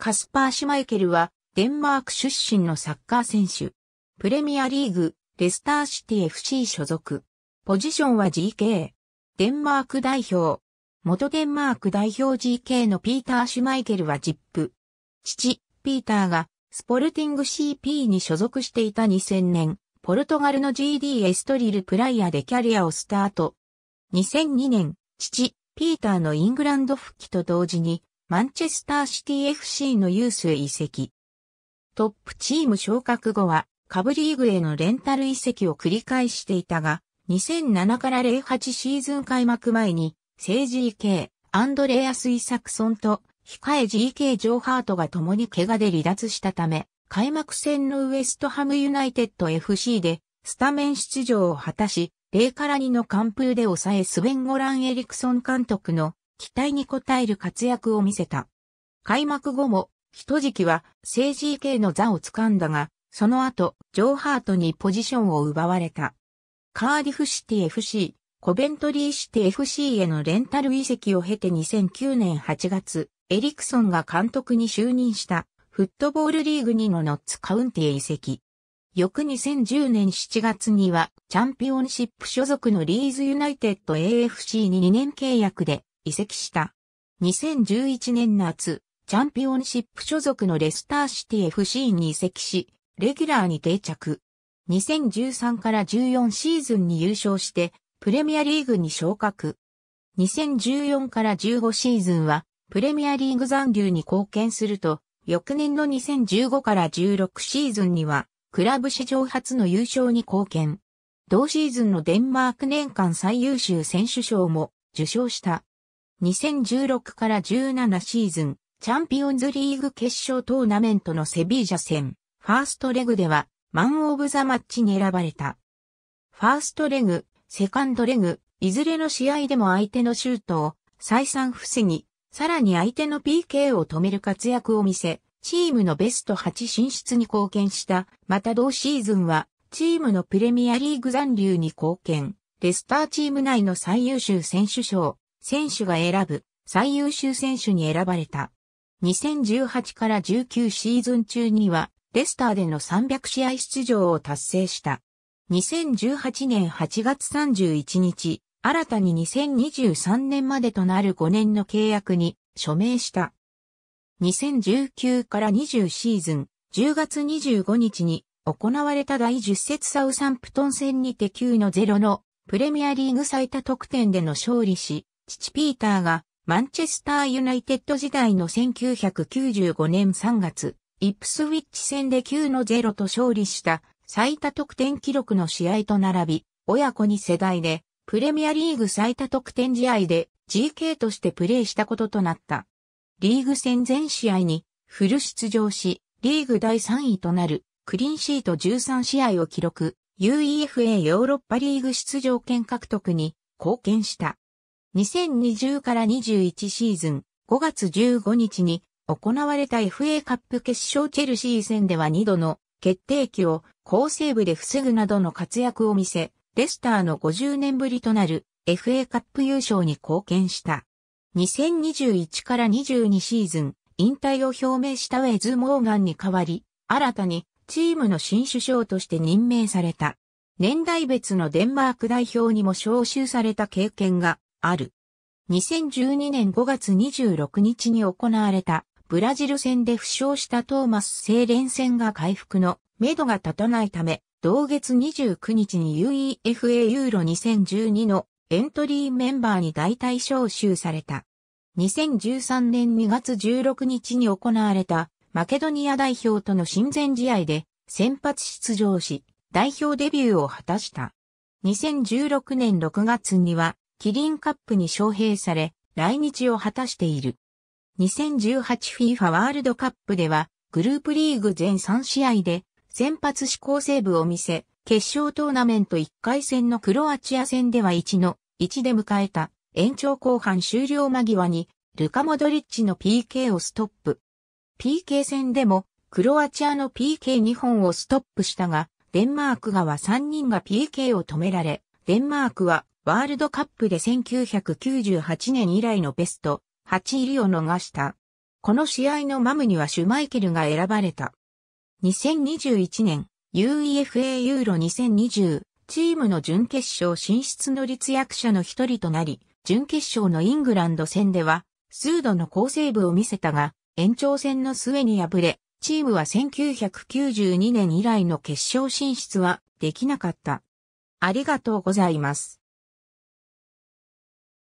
カスパー・シュマイケルは、デンマーク出身のサッカー選手。プレミアリーグ、レスターシティ FC 所属。ポジションは GK。デンマーク代表。元デンマーク代表 GK のピーター・シュマイケルはジップ。父、ピーターが、スポルティング CP に所属していた2000年、ポルトガルの GD エストリルプライアでキャリアをスタート。2002年、父、ピーターのイングランド復帰と同時に、マンチェスターシティ FC のユースへ移籍。トップチーム昇格後は、カブリーグへのレンタル移籍を繰り返していたが、2007から08シーズン開幕前に、聖 GK、アンドレアス・イサクソンと、控え GK ジョーハートが共に怪我で離脱したため、開幕戦のウエストハムユナイテッド FC で、スタメン出場を果たし、0から2の完封で抑えスベンゴラン・エリクソン監督の期待に応える活躍を見せた。開幕後も、一時期は政治系の座を掴んだが、その後、ジョーハートにポジションを奪われた。カーディフシティ FC、コベントリーシティ FC へのレンタル移籍を経て2009年8月、エリクソンが監督に就任したフットボールリーグ2のノッツカウンティへ移籍。翌2010年7月にはチャンピオンシップ所属のリーズユナイテッド AFC に2年契約で移籍した。2011年夏、チャンピオンシップ所属のレスターシティ FC に移籍し、レギュラーに定着。2013から14シーズンに優勝して、プレミアリーグに昇格。2014から15シーズンは、プレミアリーグ残留に貢献すると、翌年の2015から16シーズンには、クラブ史上初の優勝に貢献。同シーズンのデンマーク年間最優秀選手賞も受賞した。2016から17シーズン、チャンピオンズリーグ決勝トーナメントのセビージャ戦、ファーストレグでは、マンオブザマッチに選ばれた。ファーストレグ、セカンドレグ、いずれの試合でも相手のシュートを再三防ぎ、さらに相手の PK を止める活躍を見せ、チームのベスト8進出に貢献した。また同シーズンは、チームのプレミアリーグ残留に貢献、レスターチーム内の最優秀選手賞、選手が選ぶ最優秀選手に選ばれた。2018から19シーズン中には、レスターでの300試合出場を達成した。2018年8月31日、新たに2023年までとなる5年の契約に署名した。2019から20シーズン10月25日に行われた第10節サウサンプトン戦にて9の0のプレミアリーグ最多得点での勝利し、父ピーターがマンチェスターユナイテッド時代の1995年3月、イップスウィッチ戦で9の0と勝利した最多得点記録の試合と並び、親子に世代でプレミアリーグ最多得点試合で GK としてプレーしたこととなった。リーグ戦全試合にフル出場し、リーグ第3位となるクリーンシート13試合を記録、UEFA ヨーロッパリーグ出場権獲得に貢献した。2020から21シーズン5月15日に行われた FA カップ決勝チェルシー戦では2度の決定機を高セーブで防ぐなどの活躍を見せ、レスターの50年ぶりとなる FA カップ優勝に貢献した。2021から22シーズン、引退を表明したウェズ・モーガンに代わり、新たにチームの新首相として任命された。年代別のデンマーク代表にも招集された経験がある。2012年5月26日に行われたブラジル戦で負傷したトーマス精連戦が回復の目処が立たないため、同月29日に UEFA ユーロ2012のエントリーメンバーに代替招集された。2013年2月16日に行われたマケドニア代表との親善試合で先発出場し、代表デビューを果たした。2016年6月にはキリンカップに招聘され、来日を果たしている。2018FIFA ワールドカップでは、グループリーグ全3試合で、先発志向セーブを見せ、決勝トーナメント1回戦のクロアチア戦では1の1で迎えた延長後半終了間際にルカ・モドリッチの PK をストップ。PK 戦でもクロアチアの PK2 本をストップしたが、デンマーク側3人が PK を止められ、デンマークはワールドカップで1998年以来のベスト8入りを逃した。この試合のマムにはシュマイケルが選ばれた。2021年 UEFA ユーロ2020チームの準決勝進出の立役者の一人となり、準決勝のイングランド戦では、数度の好セーブを見せたが、延長戦の末に敗れ、チームは1992年以来の決勝進出はできなかった。ありがとうございます。